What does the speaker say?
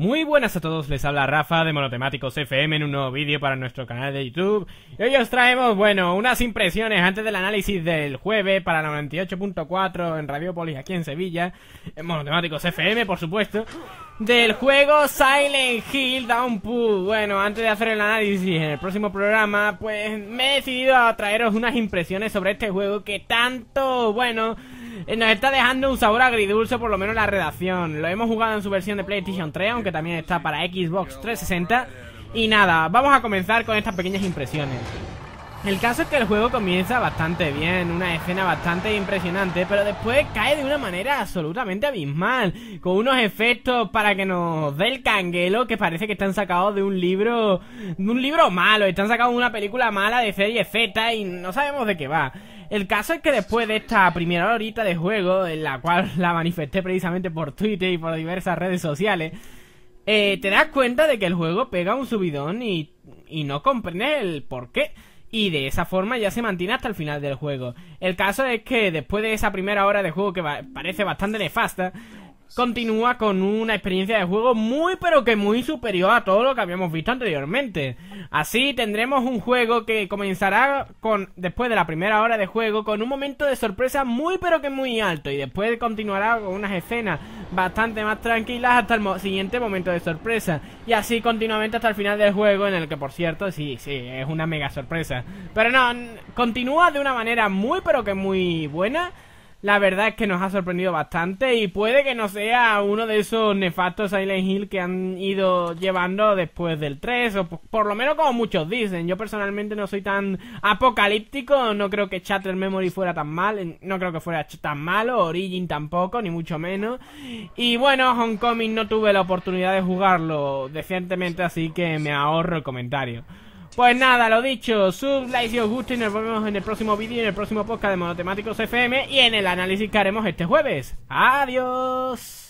Muy buenas a todos, les habla Rafa de Monotemáticos FM en un nuevo vídeo para nuestro canal de YouTube Y hoy os traemos, bueno, unas impresiones antes del análisis del jueves para 98.4 en Radiopolis aquí en Sevilla En Monotemáticos FM, por supuesto Del juego Silent Hill Downpour Bueno, antes de hacer el análisis en el próximo programa Pues me he decidido a traeros unas impresiones sobre este juego que tanto, bueno... Eh, nos está dejando un sabor agridulce, por lo menos la redacción. Lo hemos jugado en su versión de PlayStation 3, aunque también está para Xbox 360. Y nada, vamos a comenzar con estas pequeñas impresiones. El caso es que el juego comienza bastante bien, una escena bastante impresionante, pero después cae de una manera absolutamente abismal, con unos efectos para que nos dé el canguelo que parece que están sacados de un libro, de un libro malo, están sacados de una película mala de serie Z y no sabemos de qué va. El caso es que después de esta primera horita de juego, en la cual la manifesté precisamente por Twitter y por diversas redes sociales, eh, te das cuenta de que el juego pega un subidón y, y no comprendes el por qué. Y de esa forma ya se mantiene hasta el final del juego. El caso es que después de esa primera hora de juego que parece bastante nefasta, continúa con una experiencia de juego muy pero que muy superior a todo lo que habíamos visto anteriormente. Así tendremos un juego que comenzará con después de la primera hora de juego con un momento de sorpresa muy pero que muy alto y después continuará con unas escenas bastante más tranquilas hasta el siguiente momento de sorpresa y así continuamente hasta el final del juego en el que por cierto sí, sí, es una mega sorpresa. Pero no, continúa de una manera muy pero que muy buena la verdad es que nos ha sorprendido bastante y puede que no sea uno de esos nefastos Silent Hill que han ido llevando después del 3 o por lo menos como muchos dicen. Yo personalmente no soy tan apocalíptico, no creo que Chatter Memory fuera tan mal, no creo que fuera tan malo, Origin tampoco, ni mucho menos. Y bueno, Homecoming no tuve la oportunidad de jugarlo decentemente, así que me ahorro el comentario. Pues nada, lo dicho, sub, like si os gusta y nos vemos en el próximo vídeo, en el próximo podcast de Monotemáticos FM y en el análisis que haremos este jueves. Adiós.